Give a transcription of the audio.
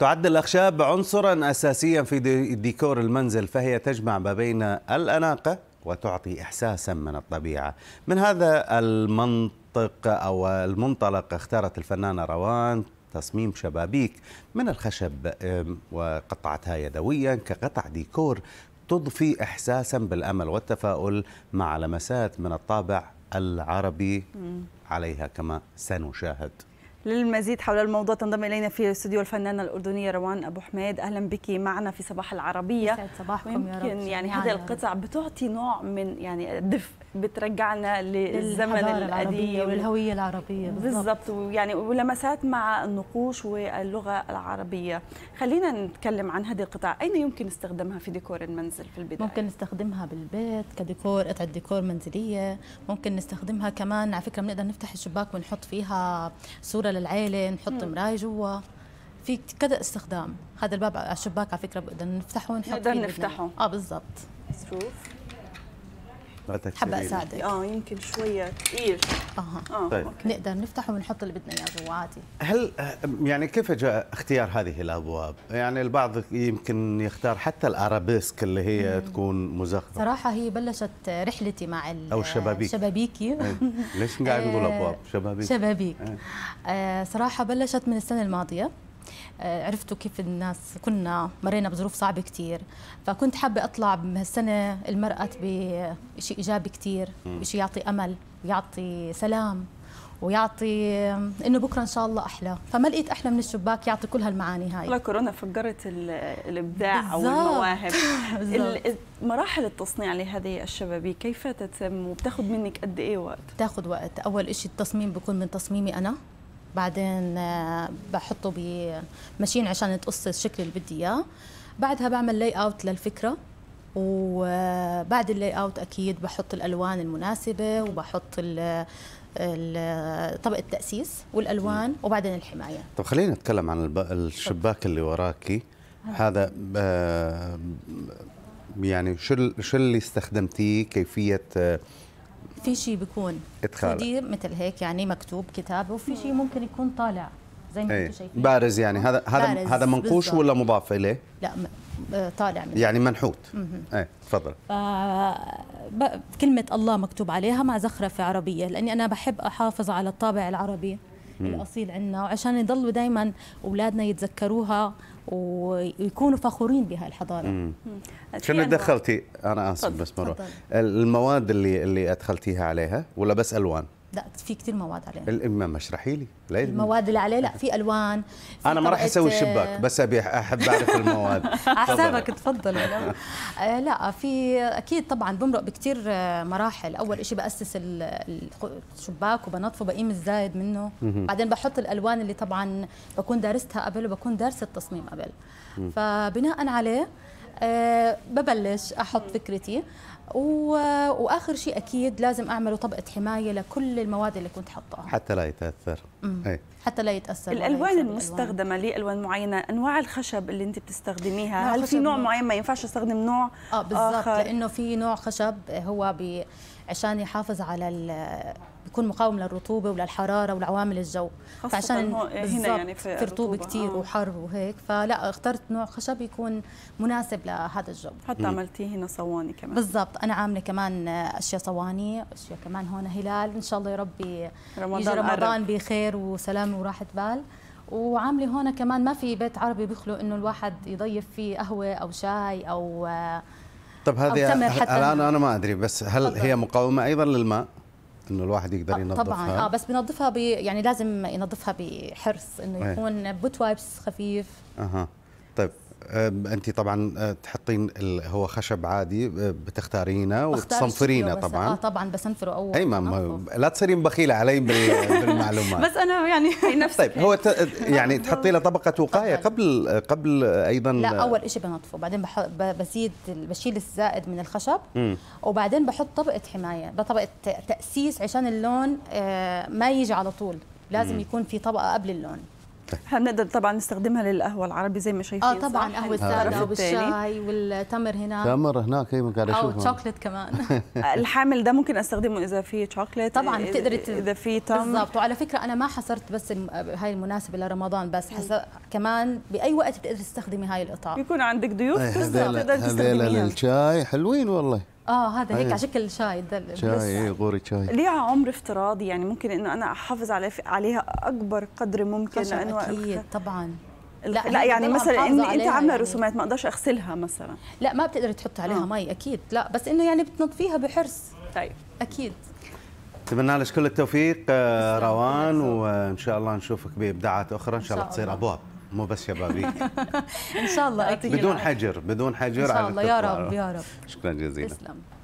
تعد الأخشاب عنصرا أساسيا في ديكور المنزل فهي تجمع ما بين الأناقة وتعطي إحساسا من الطبيعة من هذا المنطق أو المنطلق اختارت الفنانة روان تصميم شبابيك من الخشب وقطعتها يدويا كقطع ديكور تضفي إحساسا بالأمل والتفاؤل مع لمسات من الطابع العربي عليها كما سنشاهد للمزيد حول الموضوع تنضم الينا في استوديو الفنانه الاردنيه روان ابو حميد اهلا بك معنا في صباح العربيه يسعد صباحكم يا رب يعني هذه القطع بتعطي نوع من يعني الدفء بترجعنا للزمن القديم والهويه العربيه بالضبط ويعني ولمسات مع النقوش واللغه العربيه خلينا نتكلم عن هذه القطع اين يمكن استخدامها في ديكور المنزل في البدايه ممكن نستخدمها بالبيت كديكور قطعه ديكور منزليه ممكن نستخدمها كمان على فكره بنقدر نفتح الشباك ونحط فيها صوره للعيله نحط مرايه جوا في كذا استخدام هذا الباب على الشباك على فكره بنقدر نفتحه ونحط نقدر نفتحه اه بالضبط نغتك حابه اساعدك اه يمكن شويه كثير اها آه. طيب. أوكي. نقدر نفتح ونحط اللي بدنا اياه جوا عادي هل آه، يعني كيف جاء اختيار هذه الابواب؟ يعني البعض يمكن يختار حتى الارابيسك اللي هي مم. تكون مزخرفه صراحه هي بلشت رحلتي مع او الشبابيك شبابيكي إيه. ليش قاعد نقول ابواب آه، شبابيك شبابيك إيه. آه، صراحه بلشت من السنه الماضيه آه، عرفتوا كيف الناس كنا مرينا بظروف صعبة كثير فكنت حابة أطلع بهالسنة المرأة بشيء إيجابي كثير شيء يعطي أمل ويعطي سلام ويعطي انه بكره ان شاء الله احلى فما لقيت احلى من الشباك يعطي كل هالمعاني هاي والله كورونا فجرت الابداع والمواهب او المواهب مراحل التصنيع لهذه الشبابيك كيف تتم وبتاخذ منك قد ايه وقت بتاخذ وقت اول شيء التصميم بيكون من تصميمي انا بعدين آه، بحطه بماشين عشان تقص الشكل اللي بدي اياه بعدها بعمل لاي اوت للفكره وبعد اللاي اوت اكيد بحط الالوان المناسبه وبحط ال طبق التاسيس والالوان وبعدين الحمايه طب خلينا نتكلم عن الشباك اللي وراكي هذا آه، يعني شو شو اللي استخدمتيه كيفيه آه، في شيء بيكون ادخال مثل هيك يعني مكتوب كتاب وفي شيء ممكن يكون طالع زي ما إيه. انتم شايفين بارز يعني هذا هذا هذا منقوش ولا مضاف اليه؟ لا آه، طالع من يعني منحوت ايه تفضل آه، كلمة الله مكتوب عليها مع زخرفة عربية لأني أنا بحب أحافظ على الطابع العربي الاصيل عندنا وعشان يضلوا دائما اولادنا يتذكروها ويكونوا فخورين بها الحضاره شنو دخلتي انا اسف بس مره المواد اللي اللي ادخلتيها عليها ولا بس الوان لا في كثير مواد عليه ما اشرحي لي المواد اللي عليه لا في الوان في انا ما راح اسوي شباك بس ابي احب اعرف المواد على حسابك تفضل آه، لا في اكيد طبعا بمرق بكثير آه، مراحل اول شيء باسس الشباك وبنظفه بقيم الزايد منه بعدين بحط الالوان اللي طبعا بكون دارستها قبل وبكون دارسه التصميم قبل فبناء عليه آه، ببلش احط فكرتي واخر شيء اكيد لازم اعمله طبقه حمايه لكل المواد اللي كنت حطها حتى لا يتاثر أي. حتى لا يتاثر الالوان المستخدمه لي الوان معينه انواع الخشب اللي انت بتستخدميها هل في نوع معين ما ينفعش استخدم نوع اه بالضبط لانه في نوع خشب هو بي عشان يحافظ على يكون مقاوم للرطوبه وللحراره ولعوامل الجو فعشان هنا يعني في, في رطوبه كثير آه. وحر وهيك فلا اخترت نوع خشب يكون مناسب لهذا الجو حتى عملتيه هنا صواني كمان بالضبط انا عامله كمان اشياء صواني اشياء كمان هون هلال ان شاء الله يا ربي رمضان يجي رمضان بخير وسلام وراحه بال وعامله هون كمان ما في بيت عربي بيخلو انه الواحد يضيف فيه قهوه او شاي او طب هذه الان انا ما ادري بس هل هي مقاومه ايضا للماء؟ انه الواحد يقدر آه، ينظفها طبعا اه بس بنظفها بي يعني لازم ينظفها بحرص انه يكون بوت وايبس خفيف اها طيب انت طبعا أه، تحطين هو خشب عادي أه، بتختارينه وتصنفرينه طبعا اه طبعا بصنفره اول اي ما لا تصيرين بخيله علي بالمعلومات بس انا يعني نفس طيب هو يعني تحطي له طبقه وقايه قبل قبل ايضا لا اول شيء بنظفه بعدين بزيد بشيل الزائد من الخشب وبعدين بحط طبقه حمايه بطبقه تاسيس عشان اللون آه، ما يجي على طول لازم يكون في طبقه قبل اللون طيب. هنقدر طبعا نستخدمها للقهوه العربي زي ما شايفين اه طبعا قهوه ساره والشاي والتمر هناك تمر هناك هي إيه، قاعد اشوفه او تشوكلت كمان الحامل ده ممكن استخدمه اذا في تشوكلت طبعا بتقدري اذا في تمر بالضبط وعلى فكره انا ما حصرت بس هاي المناسبه لرمضان بس حصر كمان باي وقت بتقدري تستخدمي هاي القطع بيكون عندك ضيوف إيه، بتقدر تستخدميها هذول الشاي حلوين والله اه هذا هيك على شكل شاي شاي شاي غوري شاي ليها عمر افتراضي يعني ممكن انه انا احافظ عليها اكبر قدر ممكن لانه اكيد طبعا لا, لا يعني مثلا إن انت عامله يعني. رسومات ما اقدرش اغسلها مثلا لا ما بتقدري تحطي عليها آه. مي اكيد لا بس انه يعني بتنظفيها بحرص طيب اكيد اتمنى لك كل التوفيق آه، روان وان شاء الله نشوفك بابداعات اخرى ان شاء الله تصير ابواب مو بس شبابيك ان شاء الله بدون حجر بدون حجر ان شاء الله يا رب يا رب شكرا جزيلا تسلم